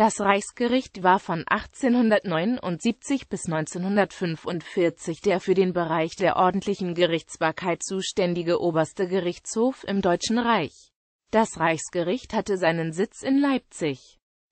Das Reichsgericht war von 1879 bis 1945 der für den Bereich der ordentlichen Gerichtsbarkeit zuständige oberste Gerichtshof im Deutschen Reich. Das Reichsgericht hatte seinen Sitz in Leipzig.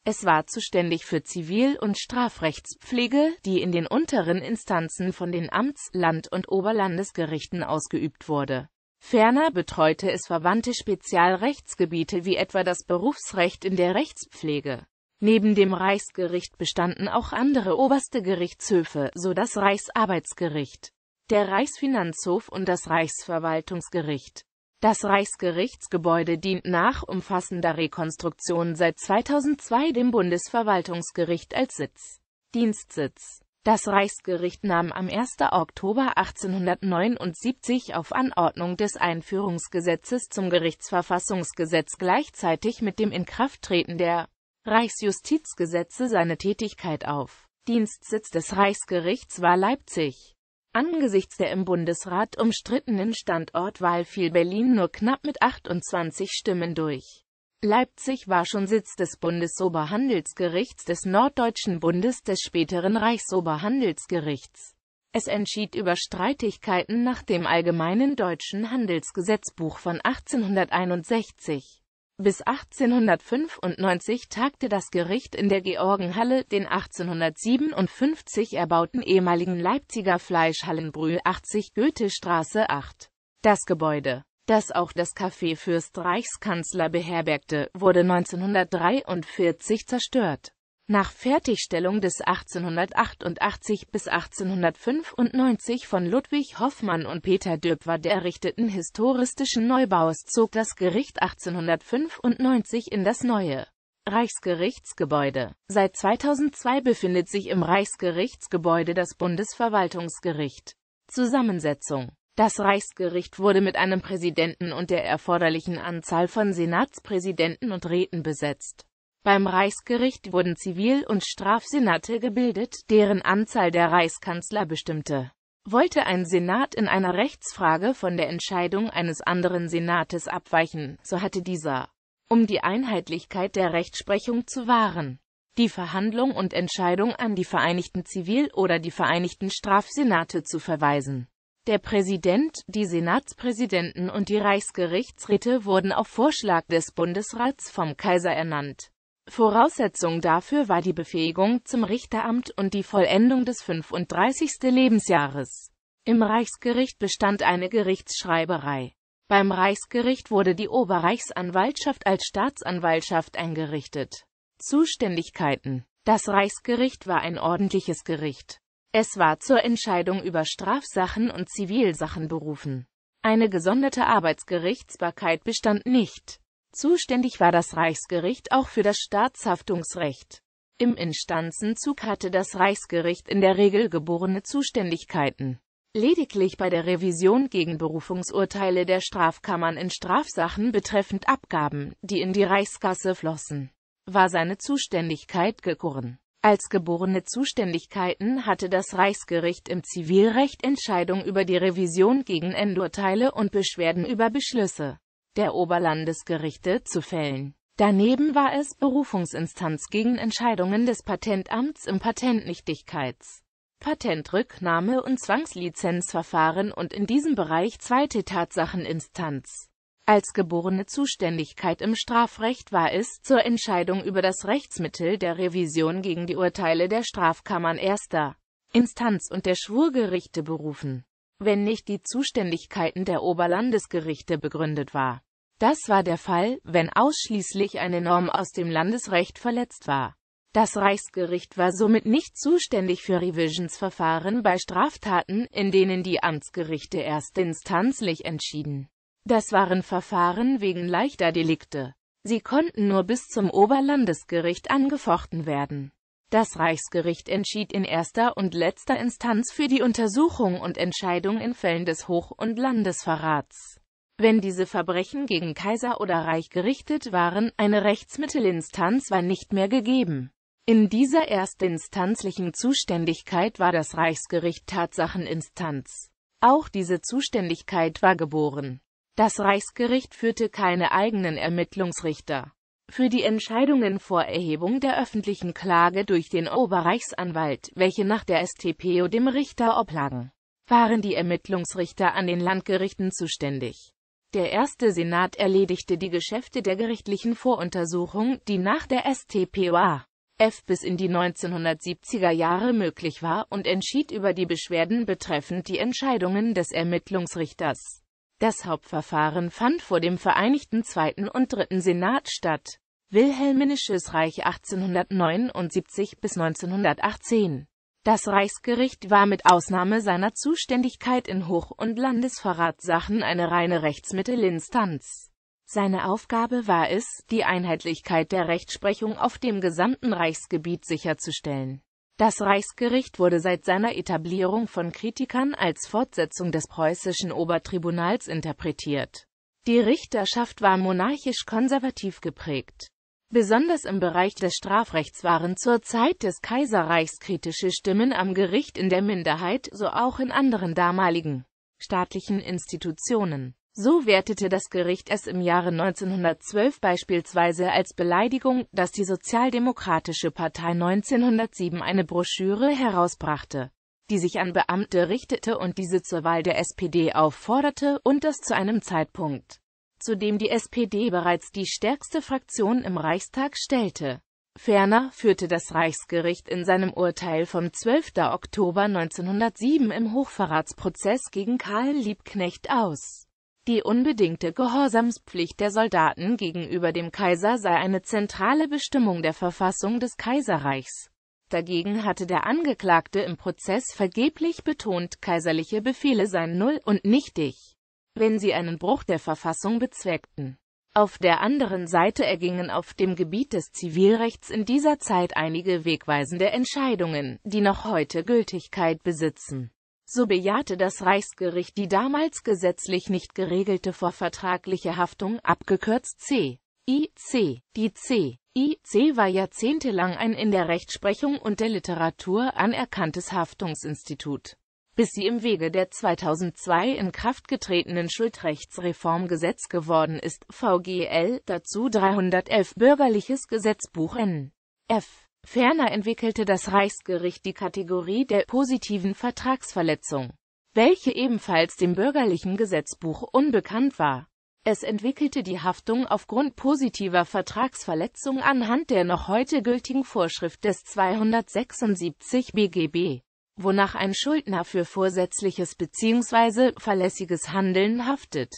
Es war zuständig für Zivil- und Strafrechtspflege, die in den unteren Instanzen von den Amts-, Land- und Oberlandesgerichten ausgeübt wurde. Ferner betreute es verwandte Spezialrechtsgebiete wie etwa das Berufsrecht in der Rechtspflege. Neben dem Reichsgericht bestanden auch andere oberste Gerichtshöfe, so das Reichsarbeitsgericht, der Reichsfinanzhof und das Reichsverwaltungsgericht. Das Reichsgerichtsgebäude dient nach umfassender Rekonstruktion seit 2002 dem Bundesverwaltungsgericht als Sitz. Dienstsitz Das Reichsgericht nahm am 1. Oktober 1879 auf Anordnung des Einführungsgesetzes zum Gerichtsverfassungsgesetz gleichzeitig mit dem Inkrafttreten der Reichsjustizgesetze seine Tätigkeit auf. Dienstsitz des Reichsgerichts war Leipzig. Angesichts der im Bundesrat umstrittenen Standortwahl fiel Berlin nur knapp mit 28 Stimmen durch. Leipzig war schon Sitz des Bundesoberhandelsgerichts des Norddeutschen Bundes des späteren Reichsoberhandelsgerichts. Es entschied über Streitigkeiten nach dem Allgemeinen Deutschen Handelsgesetzbuch von 1861. Bis 1895 tagte das Gericht in der Georgenhalle, den 1857 erbauten ehemaligen Leipziger Fleischhallenbrühl 80 Goethestraße 8. Das Gebäude, das auch das Café Fürst Reichskanzler beherbergte, wurde 1943 zerstört. Nach Fertigstellung des 1888 bis 1895 von Ludwig Hoffmann und Peter Döpfer der errichteten historistischen Neubaus zog das Gericht 1895 in das neue Reichsgerichtsgebäude. Seit 2002 befindet sich im Reichsgerichtsgebäude das Bundesverwaltungsgericht. Zusammensetzung das Reichsgericht wurde mit einem Präsidenten und der erforderlichen Anzahl von Senatspräsidenten und Räten besetzt. Beim Reichsgericht wurden Zivil- und Strafsenate gebildet, deren Anzahl der Reichskanzler bestimmte. Wollte ein Senat in einer Rechtsfrage von der Entscheidung eines anderen Senates abweichen, so hatte dieser, um die Einheitlichkeit der Rechtsprechung zu wahren, die Verhandlung und Entscheidung an die Vereinigten Zivil- oder die Vereinigten Strafsenate zu verweisen. Der Präsident, die Senatspräsidenten und die Reichsgerichtsräte wurden auf Vorschlag des Bundesrats vom Kaiser ernannt. Voraussetzung dafür war die Befähigung zum Richteramt und die Vollendung des 35. Lebensjahres. Im Reichsgericht bestand eine Gerichtsschreiberei. Beim Reichsgericht wurde die Oberreichsanwaltschaft als Staatsanwaltschaft eingerichtet. Zuständigkeiten Das Reichsgericht war ein ordentliches Gericht. Es war zur Entscheidung über Strafsachen und Zivilsachen berufen. Eine gesonderte Arbeitsgerichtsbarkeit bestand nicht. Zuständig war das Reichsgericht auch für das Staatshaftungsrecht. Im Instanzenzug hatte das Reichsgericht in der Regel geborene Zuständigkeiten. Lediglich bei der Revision gegen Berufungsurteile der Strafkammern in Strafsachen betreffend Abgaben, die in die Reichskasse flossen, war seine Zuständigkeit gekoren. Als geborene Zuständigkeiten hatte das Reichsgericht im Zivilrecht Entscheidung über die Revision gegen Endurteile und Beschwerden über Beschlüsse der Oberlandesgerichte zu fällen. Daneben war es Berufungsinstanz gegen Entscheidungen des Patentamts im Patentnichtigkeits. Patentrücknahme und Zwangslizenzverfahren und in diesem Bereich zweite Tatsacheninstanz. Als geborene Zuständigkeit im Strafrecht war es zur Entscheidung über das Rechtsmittel der Revision gegen die Urteile der Strafkammern erster Instanz und der Schwurgerichte berufen, wenn nicht die Zuständigkeiten der Oberlandesgerichte begründet war. Das war der Fall, wenn ausschließlich eine Norm aus dem Landesrecht verletzt war. Das Reichsgericht war somit nicht zuständig für Revisionsverfahren bei Straftaten, in denen die Amtsgerichte erstinstanzlich entschieden. Das waren Verfahren wegen leichter Delikte. Sie konnten nur bis zum Oberlandesgericht angefochten werden. Das Reichsgericht entschied in erster und letzter Instanz für die Untersuchung und Entscheidung in Fällen des Hoch- und Landesverrats wenn diese Verbrechen gegen Kaiser oder Reich gerichtet waren, eine Rechtsmittelinstanz war nicht mehr gegeben. In dieser erstinstanzlichen Zuständigkeit war das Reichsgericht Tatsacheninstanz. Auch diese Zuständigkeit war geboren. Das Reichsgericht führte keine eigenen Ermittlungsrichter. Für die Entscheidungen vor Erhebung der öffentlichen Klage durch den Oberreichsanwalt, welche nach der StPO dem Richter oblagen, waren die Ermittlungsrichter an den Landgerichten zuständig. Der erste Senat erledigte die Geschäfte der gerichtlichen Voruntersuchung, die nach der StPOA F bis in die 1970er Jahre möglich war, und entschied über die Beschwerden betreffend die Entscheidungen des Ermittlungsrichters. Das Hauptverfahren fand vor dem Vereinigten Zweiten und Dritten Senat statt. Wilhelminisches Reich 1879 bis 1918 das Reichsgericht war mit Ausnahme seiner Zuständigkeit in Hoch- und Landesverratssachen eine reine Rechtsmittelinstanz. Seine Aufgabe war es, die Einheitlichkeit der Rechtsprechung auf dem gesamten Reichsgebiet sicherzustellen. Das Reichsgericht wurde seit seiner Etablierung von Kritikern als Fortsetzung des preußischen Obertribunals interpretiert. Die Richterschaft war monarchisch-konservativ geprägt. Besonders im Bereich des Strafrechts waren zur Zeit des Kaiserreichs kritische Stimmen am Gericht in der Minderheit, so auch in anderen damaligen staatlichen Institutionen. So wertete das Gericht es im Jahre 1912 beispielsweise als Beleidigung, dass die Sozialdemokratische Partei 1907 eine Broschüre herausbrachte, die sich an Beamte richtete und diese zur Wahl der SPD aufforderte, und das zu einem Zeitpunkt, zu dem die SPD bereits die stärkste Fraktion im Reichstag stellte. Ferner führte das Reichsgericht in seinem Urteil vom 12. Oktober 1907 im Hochverratsprozess gegen Karl Liebknecht aus. Die unbedingte Gehorsamspflicht der Soldaten gegenüber dem Kaiser sei eine zentrale Bestimmung der Verfassung des Kaiserreichs. Dagegen hatte der Angeklagte im Prozess vergeblich betont, kaiserliche Befehle seien null und nichtig wenn sie einen Bruch der Verfassung bezweckten. Auf der anderen Seite ergingen auf dem Gebiet des Zivilrechts in dieser Zeit einige wegweisende Entscheidungen, die noch heute Gültigkeit besitzen. So bejahte das Reichsgericht die damals gesetzlich nicht geregelte vorvertragliche Haftung, abgekürzt C. IC. Die C. IC war jahrzehntelang ein in der Rechtsprechung und der Literatur anerkanntes Haftungsinstitut bis sie im Wege der 2002 in Kraft getretenen Schuldrechtsreformgesetz geworden ist, VGL, dazu 311 Bürgerliches Gesetzbuch N. F. Ferner entwickelte das Reichsgericht die Kategorie der positiven Vertragsverletzung, welche ebenfalls dem bürgerlichen Gesetzbuch unbekannt war. Es entwickelte die Haftung aufgrund positiver Vertragsverletzung anhand der noch heute gültigen Vorschrift des 276 BGB wonach ein Schuldner für vorsätzliches bzw. verlässiges Handeln haftet.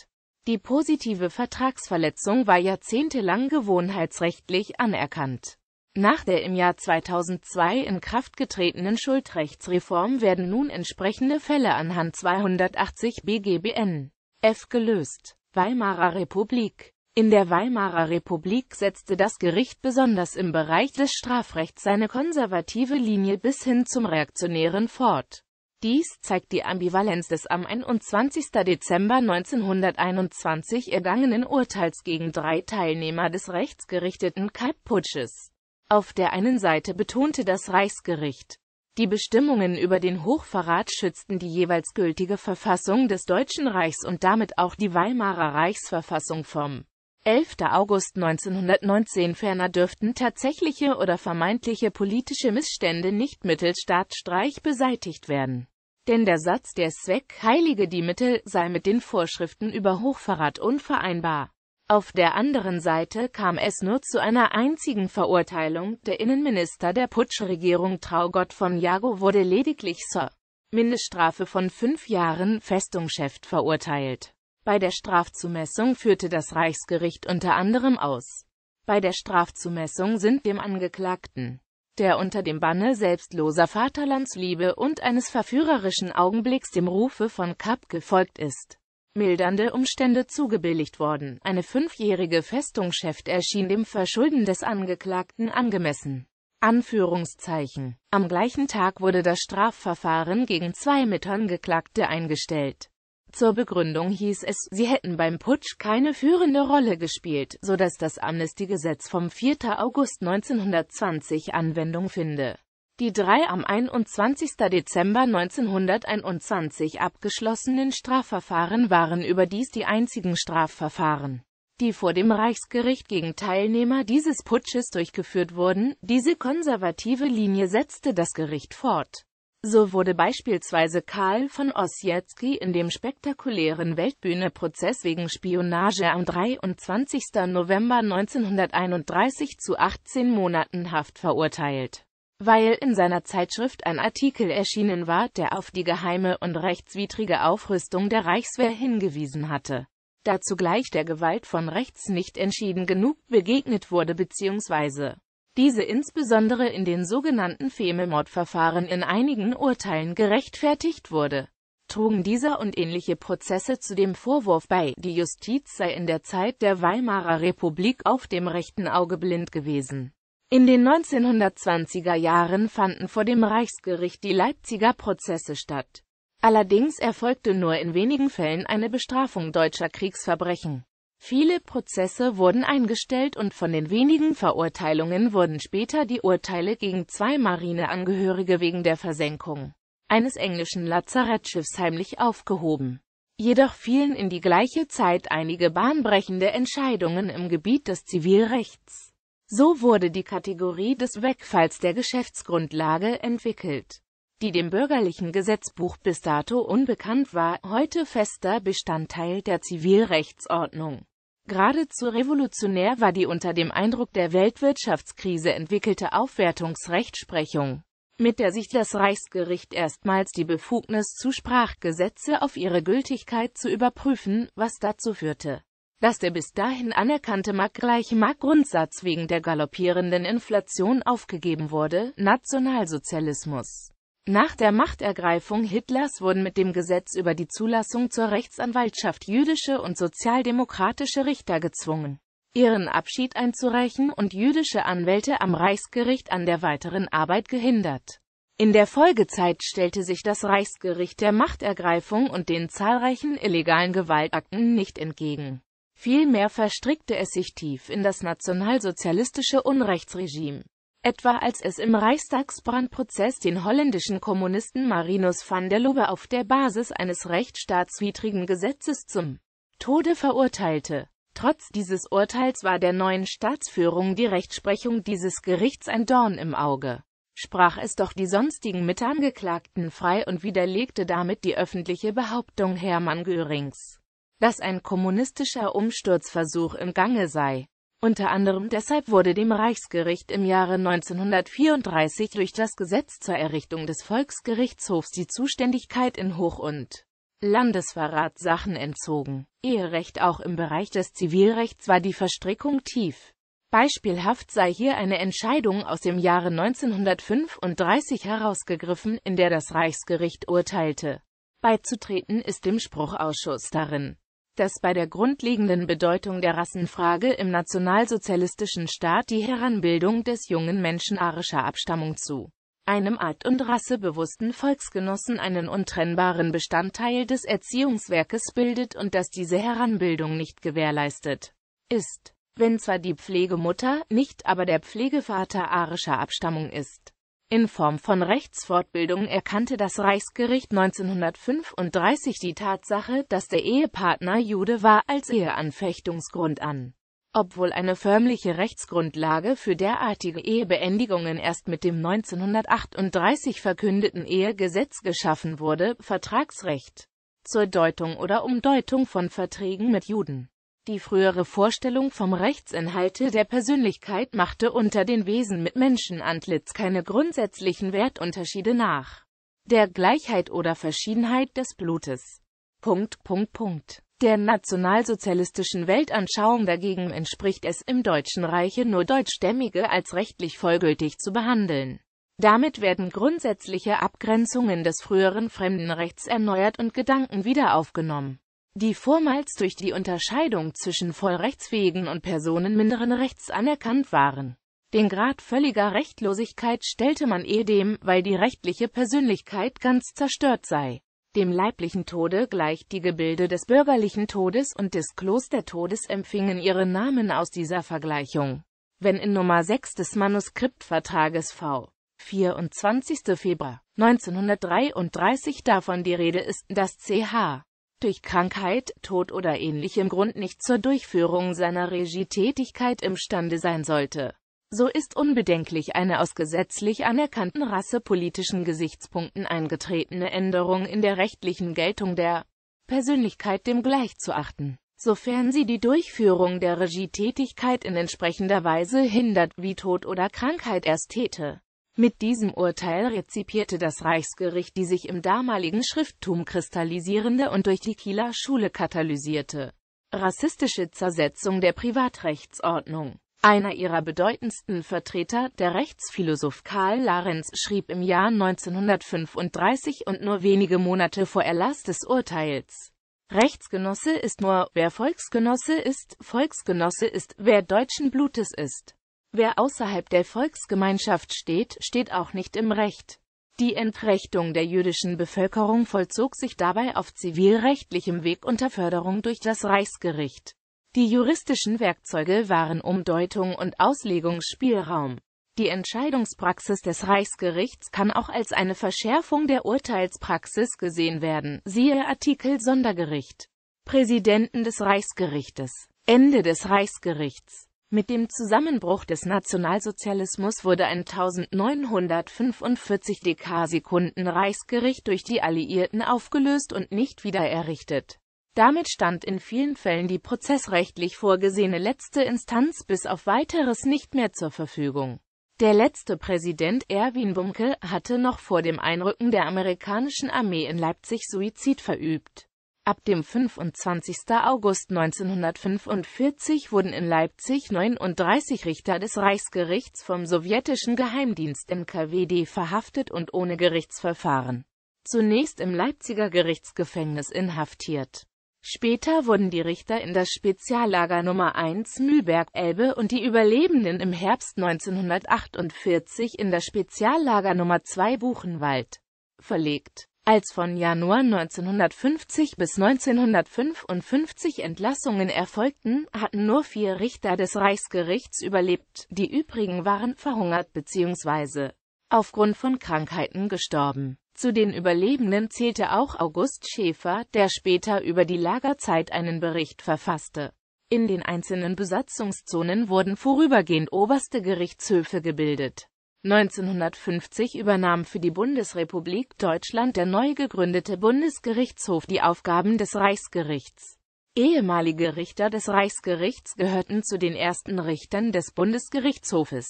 Die positive Vertragsverletzung war jahrzehntelang gewohnheitsrechtlich anerkannt. Nach der im Jahr 2002 in Kraft getretenen Schuldrechtsreform werden nun entsprechende Fälle anhand 280 BGBN F gelöst. Weimarer Republik in der Weimarer Republik setzte das Gericht besonders im Bereich des Strafrechts seine konservative Linie bis hin zum Reaktionären fort. Dies zeigt die Ambivalenz des am 21. Dezember 1921 ergangenen Urteils gegen drei Teilnehmer des rechtsgerichteten Kalbputsches. Auf der einen Seite betonte das Reichsgericht, die Bestimmungen über den Hochverrat schützten die jeweils gültige Verfassung des Deutschen Reichs und damit auch die Weimarer Reichsverfassung vom 11. August 1919 ferner dürften tatsächliche oder vermeintliche politische Missstände nicht mittels Staatsstreich beseitigt werden. Denn der Satz der Zweck heilige die Mittel sei mit den Vorschriften über Hochverrat unvereinbar. Auf der anderen Seite kam es nur zu einer einzigen Verurteilung, der Innenminister der Putschregierung Traugott von Jago wurde lediglich zur Mindeststrafe von fünf Jahren Festungschef verurteilt. Bei der Strafzumessung führte das Reichsgericht unter anderem aus. Bei der Strafzumessung sind dem Angeklagten, der unter dem Banne selbstloser Vaterlandsliebe und eines verführerischen Augenblicks dem Rufe von Kapp gefolgt ist, mildernde Umstände zugebilligt worden. Eine fünfjährige Festungsschäft erschien dem Verschulden des Angeklagten angemessen. Anführungszeichen. Am gleichen Tag wurde das Strafverfahren gegen zwei Mitangeklagte eingestellt. Zur Begründung hieß es, sie hätten beim Putsch keine führende Rolle gespielt, so dass das Amnestiegesetz vom 4. August 1920 Anwendung finde. Die drei am 21. Dezember 1921 abgeschlossenen Strafverfahren waren überdies die einzigen Strafverfahren, die vor dem Reichsgericht gegen Teilnehmer dieses Putsches durchgeführt wurden. Diese konservative Linie setzte das Gericht fort. So wurde beispielsweise Karl von Ossietzky in dem spektakulären Weltbühne-Prozess wegen Spionage am 23. November 1931 zu 18 Monaten Haft verurteilt, weil in seiner Zeitschrift ein Artikel erschienen war, der auf die geheime und rechtswidrige Aufrüstung der Reichswehr hingewiesen hatte. Da zugleich der Gewalt von rechts nicht entschieden genug begegnet wurde bzw diese insbesondere in den sogenannten Fememordverfahren in einigen Urteilen gerechtfertigt wurde, trugen dieser und ähnliche Prozesse zu dem Vorwurf bei, die Justiz sei in der Zeit der Weimarer Republik auf dem rechten Auge blind gewesen. In den 1920er Jahren fanden vor dem Reichsgericht die Leipziger Prozesse statt. Allerdings erfolgte nur in wenigen Fällen eine Bestrafung deutscher Kriegsverbrechen. Viele Prozesse wurden eingestellt und von den wenigen Verurteilungen wurden später die Urteile gegen zwei Marineangehörige wegen der Versenkung eines englischen Lazarettschiffs heimlich aufgehoben. Jedoch fielen in die gleiche Zeit einige bahnbrechende Entscheidungen im Gebiet des Zivilrechts. So wurde die Kategorie des Wegfalls der Geschäftsgrundlage entwickelt, die dem bürgerlichen Gesetzbuch bis dato unbekannt war, heute fester Bestandteil der Zivilrechtsordnung. Geradezu revolutionär war die unter dem Eindruck der Weltwirtschaftskrise entwickelte Aufwertungsrechtsprechung, mit der sich das Reichsgericht erstmals die Befugnis zusprach, Gesetze auf ihre Gültigkeit zu überprüfen, was dazu führte, dass der bis dahin anerkannte marktgleiche Marktgrundsatz wegen der galoppierenden Inflation aufgegeben wurde. Nationalsozialismus nach der Machtergreifung Hitlers wurden mit dem Gesetz über die Zulassung zur Rechtsanwaltschaft jüdische und sozialdemokratische Richter gezwungen, ihren Abschied einzureichen und jüdische Anwälte am Reichsgericht an der weiteren Arbeit gehindert. In der Folgezeit stellte sich das Reichsgericht der Machtergreifung und den zahlreichen illegalen Gewaltakten nicht entgegen. Vielmehr verstrickte es sich tief in das nationalsozialistische Unrechtsregime etwa als es im Reichstagsbrandprozess den holländischen Kommunisten Marinus van der Lubbe auf der Basis eines rechtsstaatswidrigen Gesetzes zum Tode verurteilte. Trotz dieses Urteils war der neuen Staatsführung die Rechtsprechung dieses Gerichts ein Dorn im Auge, sprach es doch die sonstigen Mitangeklagten frei und widerlegte damit die öffentliche Behauptung Hermann Görings, dass ein kommunistischer Umsturzversuch im Gange sei. Unter anderem deshalb wurde dem Reichsgericht im Jahre 1934 durch das Gesetz zur Errichtung des Volksgerichtshofs die Zuständigkeit in Hoch- und Landesverratssachen entzogen. Eherecht auch im Bereich des Zivilrechts war die Verstrickung tief. Beispielhaft sei hier eine Entscheidung aus dem Jahre 1935 herausgegriffen, in der das Reichsgericht urteilte. Beizutreten ist dem Spruchausschuss darin dass bei der grundlegenden Bedeutung der Rassenfrage im nationalsozialistischen Staat die Heranbildung des jungen Menschen arischer Abstammung zu einem art- und rassebewussten Volksgenossen einen untrennbaren Bestandteil des Erziehungswerkes bildet und dass diese Heranbildung nicht gewährleistet ist, wenn zwar die Pflegemutter, nicht aber der Pflegevater arischer Abstammung ist in Form von Rechtsfortbildung erkannte das Reichsgericht 1935 die Tatsache, dass der Ehepartner Jude war, als Eheanfechtungsgrund an. Obwohl eine förmliche Rechtsgrundlage für derartige Ehebeendigungen erst mit dem 1938 verkündeten Ehegesetz geschaffen wurde, Vertragsrecht zur Deutung oder Umdeutung von Verträgen mit Juden die frühere Vorstellung vom Rechtsinhalte der Persönlichkeit machte unter den Wesen mit Menschenantlitz keine grundsätzlichen Wertunterschiede nach der Gleichheit oder Verschiedenheit des Blutes. Punkt, Punkt, Punkt. Der nationalsozialistischen Weltanschauung dagegen entspricht es im Deutschen Reiche nur Deutschstämmige als rechtlich vollgültig zu behandeln. Damit werden grundsätzliche Abgrenzungen des früheren Fremdenrechts erneuert und Gedanken wieder aufgenommen die vormals durch die Unterscheidung zwischen vollrechtsfähigen und Personen minderen Rechts anerkannt waren. Den Grad völliger Rechtlosigkeit stellte man ehedem, weil die rechtliche Persönlichkeit ganz zerstört sei. Dem leiblichen Tode gleicht die Gebilde des bürgerlichen Todes und des Klostertodes empfingen ihren Namen aus dieser Vergleichung. Wenn in Nummer 6 des Manuskriptvertrages V. 24. Februar 1933 davon die Rede ist, dass ch durch Krankheit, Tod oder ähnlichem Grund nicht zur Durchführung seiner Regietätigkeit imstande sein sollte. So ist unbedenklich eine aus gesetzlich anerkannten rassepolitischen Gesichtspunkten eingetretene Änderung in der rechtlichen Geltung der Persönlichkeit dem achten, sofern sie die Durchführung der Regietätigkeit in entsprechender Weise hindert, wie Tod oder Krankheit erst täte. Mit diesem Urteil rezipierte das Reichsgericht die sich im damaligen Schrifttum kristallisierende und durch die Kieler Schule katalysierte rassistische Zersetzung der Privatrechtsordnung. Einer ihrer bedeutendsten Vertreter, der Rechtsphilosoph Karl Larenz, schrieb im Jahr 1935 und nur wenige Monate vor Erlass des Urteils, Rechtsgenosse ist nur, wer Volksgenosse ist, Volksgenosse ist, wer deutschen Blutes ist. Wer außerhalb der Volksgemeinschaft steht, steht auch nicht im Recht. Die Entrechtung der jüdischen Bevölkerung vollzog sich dabei auf zivilrechtlichem Weg unter Förderung durch das Reichsgericht. Die juristischen Werkzeuge waren Umdeutung und Auslegungsspielraum. Die Entscheidungspraxis des Reichsgerichts kann auch als eine Verschärfung der Urteilspraxis gesehen werden, siehe Artikel Sondergericht. Präsidenten des Reichsgerichtes Ende des Reichsgerichts mit dem Zusammenbruch des Nationalsozialismus wurde ein 1945 Dekasekunden Reichsgericht durch die Alliierten aufgelöst und nicht wieder errichtet. Damit stand in vielen Fällen die prozessrechtlich vorgesehene letzte Instanz bis auf weiteres nicht mehr zur Verfügung. Der letzte Präsident Erwin Bumke hatte noch vor dem Einrücken der amerikanischen Armee in Leipzig Suizid verübt. Ab dem 25. August 1945 wurden in Leipzig 39 Richter des Reichsgerichts vom sowjetischen Geheimdienst NKWD verhaftet und ohne Gerichtsverfahren. Zunächst im Leipziger Gerichtsgefängnis inhaftiert. Später wurden die Richter in das Speziallager Nummer 1 Mühlberg-Elbe und die Überlebenden im Herbst 1948 in das Speziallager Nummer 2 Buchenwald verlegt als von Januar 1950 bis 1955 Entlassungen erfolgten, hatten nur vier Richter des Reichsgerichts überlebt, die übrigen waren verhungert bzw. aufgrund von Krankheiten gestorben. Zu den Überlebenden zählte auch August Schäfer, der später über die Lagerzeit einen Bericht verfasste. In den einzelnen Besatzungszonen wurden vorübergehend oberste Gerichtshöfe gebildet. 1950 übernahm für die Bundesrepublik Deutschland der neu gegründete Bundesgerichtshof die Aufgaben des Reichsgerichts. Ehemalige Richter des Reichsgerichts gehörten zu den ersten Richtern des Bundesgerichtshofes.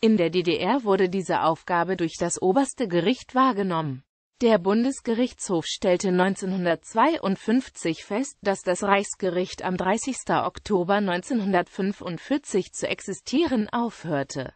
In der DDR wurde diese Aufgabe durch das oberste Gericht wahrgenommen. Der Bundesgerichtshof stellte 1952 fest, dass das Reichsgericht am 30. Oktober 1945 zu existieren aufhörte.